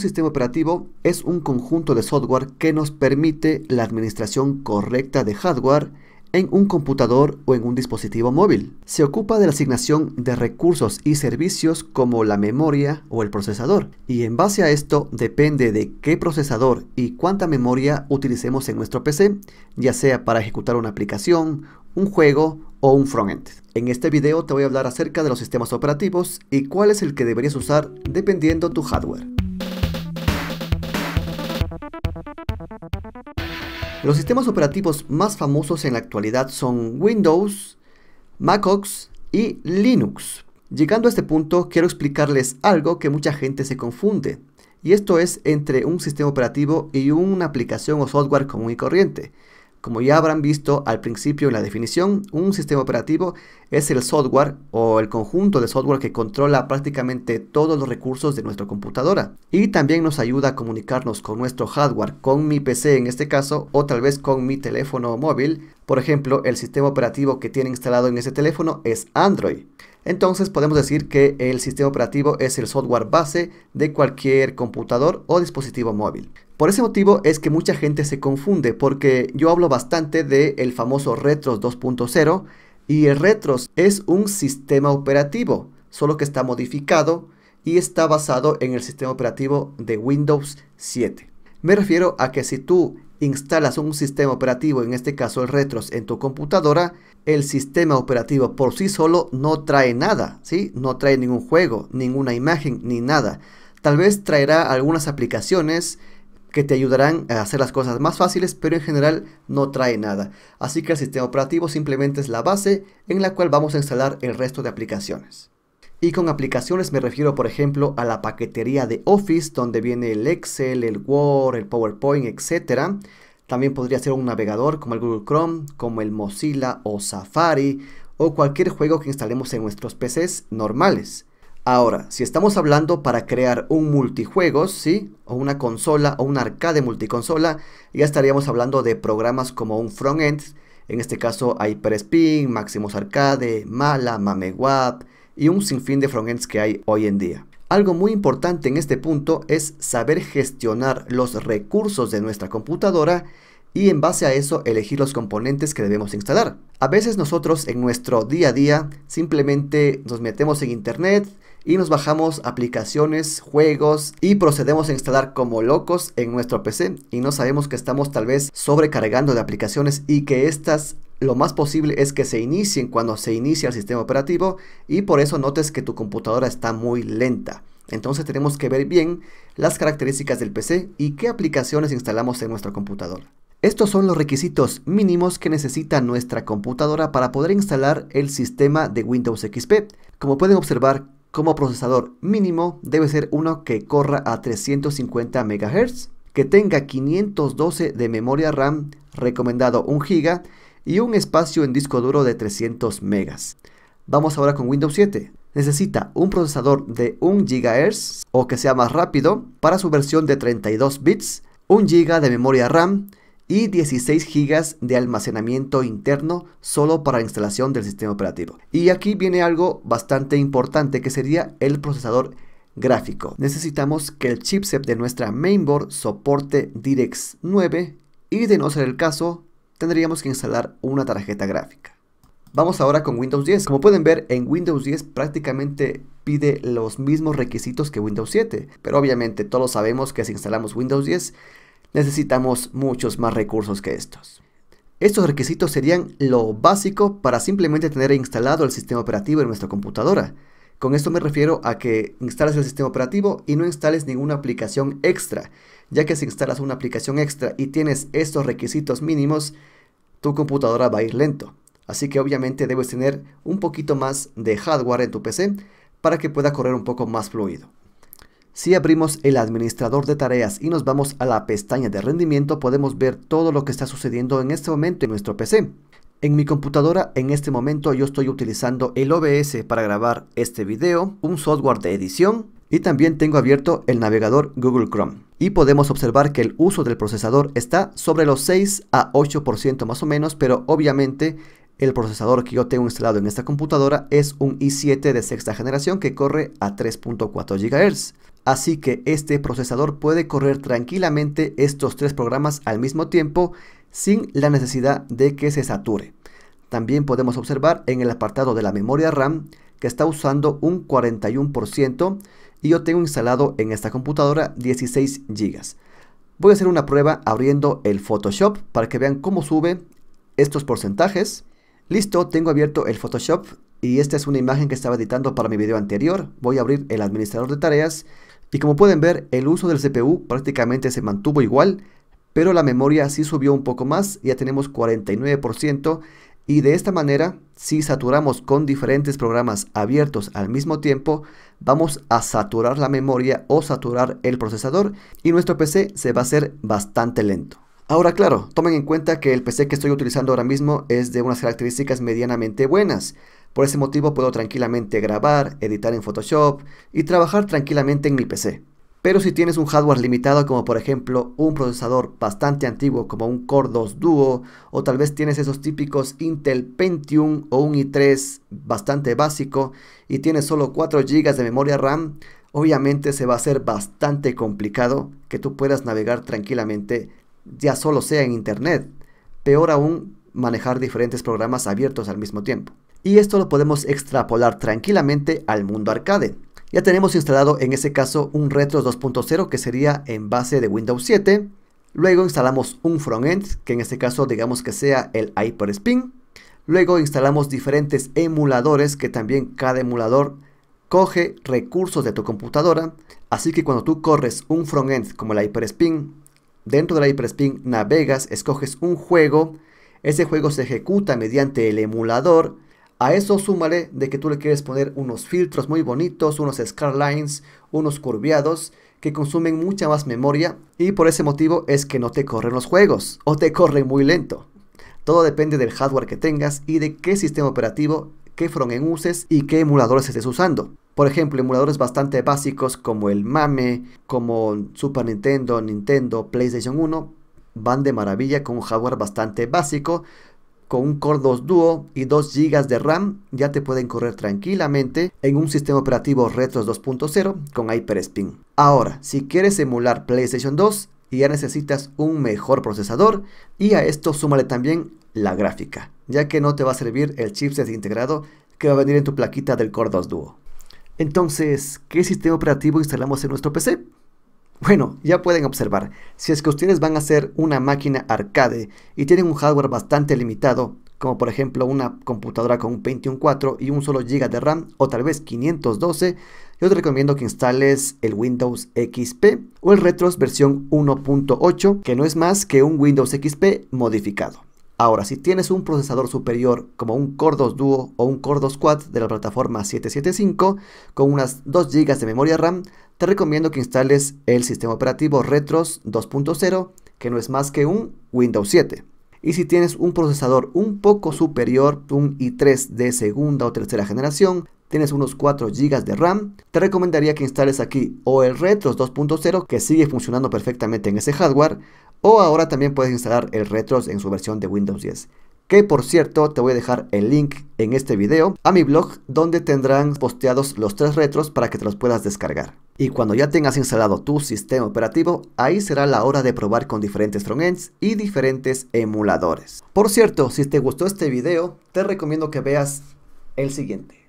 sistema operativo es un conjunto de software que nos permite la administración correcta de hardware en un computador o en un dispositivo móvil. Se ocupa de la asignación de recursos y servicios como la memoria o el procesador. Y en base a esto depende de qué procesador y cuánta memoria utilicemos en nuestro PC, ya sea para ejecutar una aplicación, un juego o un frontend. En este video te voy a hablar acerca de los sistemas operativos y cuál es el que deberías usar dependiendo tu hardware. Los sistemas operativos más famosos en la actualidad son Windows, MacOS y Linux. Llegando a este punto, quiero explicarles algo que mucha gente se confunde, y esto es entre un sistema operativo y una aplicación o software común y corriente. Como ya habrán visto al principio en la definición, un sistema operativo es el software o el conjunto de software que controla prácticamente todos los recursos de nuestra computadora y también nos ayuda a comunicarnos con nuestro hardware, con mi PC en este caso o tal vez con mi teléfono móvil por ejemplo, el sistema operativo que tiene instalado en ese teléfono es Android. Entonces podemos decir que el sistema operativo es el software base de cualquier computador o dispositivo móvil. Por ese motivo es que mucha gente se confunde porque yo hablo bastante del famoso Retros 2.0 y el Retros es un sistema operativo, solo que está modificado y está basado en el sistema operativo de Windows 7. Me refiero a que si tú instalas un sistema operativo, en este caso el Retros, en tu computadora, el sistema operativo por sí solo no trae nada, ¿sí? No trae ningún juego, ninguna imagen, ni nada. Tal vez traerá algunas aplicaciones que te ayudarán a hacer las cosas más fáciles, pero en general no trae nada. Así que el sistema operativo simplemente es la base en la cual vamos a instalar el resto de aplicaciones. Y con aplicaciones me refiero, por ejemplo, a la paquetería de Office, donde viene el Excel, el Word, el PowerPoint, etc. También podría ser un navegador como el Google Chrome, como el Mozilla o Safari, o cualquier juego que instalemos en nuestros PCs normales. Ahora, si estamos hablando para crear un multijuegos, ¿sí? O una consola o un arcade multiconsola, ya estaríamos hablando de programas como un frontend, en este caso Hyperspin, Maximus Arcade, Mala, MameWap, y un sinfín de frontends que hay hoy en día. Algo muy importante en este punto es saber gestionar los recursos de nuestra computadora y en base a eso elegir los componentes que debemos instalar. A veces nosotros en nuestro día a día simplemente nos metemos en internet y nos bajamos aplicaciones, juegos y procedemos a instalar como locos en nuestro PC y no sabemos que estamos tal vez sobrecargando de aplicaciones y que estas lo más posible es que se inicien cuando se inicia el sistema operativo y por eso notes que tu computadora está muy lenta. Entonces tenemos que ver bien las características del PC y qué aplicaciones instalamos en nuestra computadora. Estos son los requisitos mínimos que necesita nuestra computadora para poder instalar el sistema de Windows XP. Como pueden observar, como procesador mínimo debe ser uno que corra a 350 MHz, que tenga 512 de memoria RAM, recomendado 1 GB, y un espacio en disco duro de 300 megas. Vamos ahora con Windows 7. Necesita un procesador de 1 GHz o que sea más rápido para su versión de 32 bits, 1 GB de memoria RAM y 16 GB de almacenamiento interno solo para la instalación del sistema operativo. Y aquí viene algo bastante importante que sería el procesador gráfico. Necesitamos que el chipset de nuestra mainboard soporte DirectX 9 y de no ser el caso, tendríamos que instalar una tarjeta gráfica. Vamos ahora con Windows 10. Como pueden ver, en Windows 10 prácticamente pide los mismos requisitos que Windows 7, pero obviamente todos sabemos que si instalamos Windows 10 necesitamos muchos más recursos que estos. Estos requisitos serían lo básico para simplemente tener instalado el sistema operativo en nuestra computadora. Con esto me refiero a que instales el sistema operativo y no instales ninguna aplicación extra, ya que si instalas una aplicación extra y tienes estos requisitos mínimos, tu computadora va a ir lento. Así que obviamente debes tener un poquito más de hardware en tu PC para que pueda correr un poco más fluido. Si abrimos el administrador de tareas y nos vamos a la pestaña de rendimiento, podemos ver todo lo que está sucediendo en este momento en nuestro PC. En mi computadora en este momento yo estoy utilizando el OBS para grabar este video, un software de edición y también tengo abierto el navegador Google Chrome. Y podemos observar que el uso del procesador está sobre los 6 a 8% más o menos, pero obviamente el procesador que yo tengo instalado en esta computadora es un i7 de sexta generación que corre a 3.4 GHz. Así que este procesador puede correr tranquilamente estos tres programas al mismo tiempo sin la necesidad de que se sature. También podemos observar en el apartado de la memoria RAM que está usando un 41% y yo tengo instalado en esta computadora 16 GB. Voy a hacer una prueba abriendo el Photoshop para que vean cómo sube estos porcentajes. Listo, tengo abierto el Photoshop y esta es una imagen que estaba editando para mi video anterior. Voy a abrir el administrador de tareas y como pueden ver el uso del CPU prácticamente se mantuvo igual, pero la memoria sí subió un poco más, ya tenemos 49% y de esta manera si saturamos con diferentes programas abiertos al mismo tiempo, vamos a saturar la memoria o saturar el procesador y nuestro PC se va a hacer bastante lento. Ahora claro, tomen en cuenta que el PC que estoy utilizando ahora mismo es de unas características medianamente buenas. Por ese motivo puedo tranquilamente grabar, editar en Photoshop y trabajar tranquilamente en mi PC. Pero si tienes un hardware limitado como por ejemplo un procesador bastante antiguo como un Core 2 Duo o tal vez tienes esos típicos Intel Pentium o un i3 bastante básico y tienes solo 4 GB de memoria RAM, obviamente se va a hacer bastante complicado que tú puedas navegar tranquilamente ya solo sea en Internet, peor aún manejar diferentes programas abiertos al mismo tiempo. Y esto lo podemos extrapolar tranquilamente al mundo arcade. Ya tenemos instalado en ese caso un Retro 2.0 que sería en base de Windows 7. Luego instalamos un frontend, que en este caso digamos que sea el Hyperspin. Luego instalamos diferentes emuladores que también cada emulador coge recursos de tu computadora. Así que cuando tú corres un frontend como el Hyperspin Dentro de la Hyperspin navegas, escoges un juego, ese juego se ejecuta mediante el emulador. A eso súmale de que tú le quieres poner unos filtros muy bonitos, unos scarlines, unos curviados que consumen mucha más memoria y por ese motivo es que no te corren los juegos o te corren muy lento. Todo depende del hardware que tengas y de qué sistema operativo qué frontend uses y qué emuladores estés usando. Por ejemplo, emuladores bastante básicos como el MAME, como Super Nintendo, Nintendo, PlayStation 1, van de maravilla con un hardware bastante básico. Con un Core 2 Duo y 2 GB de RAM ya te pueden correr tranquilamente en un sistema operativo Retros 2.0 con HyperSpin. Ahora, si quieres emular PlayStation 2, y ya necesitas un mejor procesador y a esto súmale también la gráfica, ya que no te va a servir el chipset integrado que va a venir en tu plaquita del Core 2 Duo. Entonces, ¿qué sistema operativo instalamos en nuestro PC? Bueno, ya pueden observar, si es que ustedes van a ser una máquina arcade y tienen un hardware bastante limitado, como por ejemplo una computadora con un Pentium y un solo GB de RAM o tal vez 512, yo te recomiendo que instales el Windows XP o el Retros versión 1.8, que no es más que un Windows XP modificado. Ahora, si tienes un procesador superior como un Core 2 Duo o un Core 2 Quad de la plataforma 775 con unas 2 GB de memoria RAM, te recomiendo que instales el sistema operativo Retros 2.0, que no es más que un Windows 7. Y si tienes un procesador un poco superior, un i3 de segunda o tercera generación, tienes unos 4 GB de RAM, te recomendaría que instales aquí o el Retros 2.0 que sigue funcionando perfectamente en ese hardware, o ahora también puedes instalar el Retros en su versión de Windows 10 que por cierto te voy a dejar el link en este video a mi blog donde tendrán posteados los tres retros para que te los puedas descargar. Y cuando ya tengas instalado tu sistema operativo, ahí será la hora de probar con diferentes frontends y diferentes emuladores. Por cierto, si te gustó este video, te recomiendo que veas el siguiente.